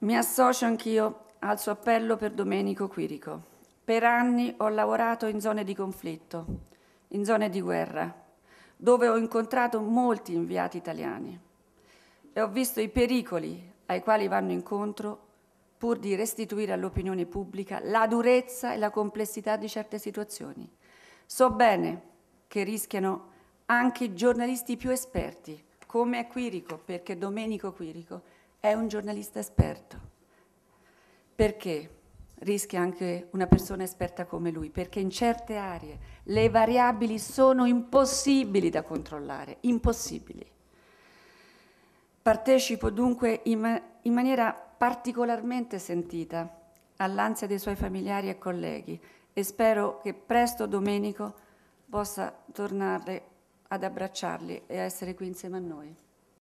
Mi associo anch'io al suo appello per Domenico Quirico. Per anni ho lavorato in zone di conflitto, in zone di guerra, dove ho incontrato molti inviati italiani e ho visto i pericoli ai quali vanno incontro pur di restituire all'opinione pubblica la durezza e la complessità di certe situazioni. So bene che rischiano anche i giornalisti più esperti, come Quirico, perché Domenico Quirico è un giornalista esperto. Perché? rischia anche una persona esperta come lui, perché in certe aree le variabili sono impossibili da controllare, impossibili. Partecipo dunque in, ma- in, maniera particolarmente sentita all'ansia dei suoi familiari e colleghi e spero che presto Domenico possa tornare ad abbracciarli e a essere qui insieme a noi.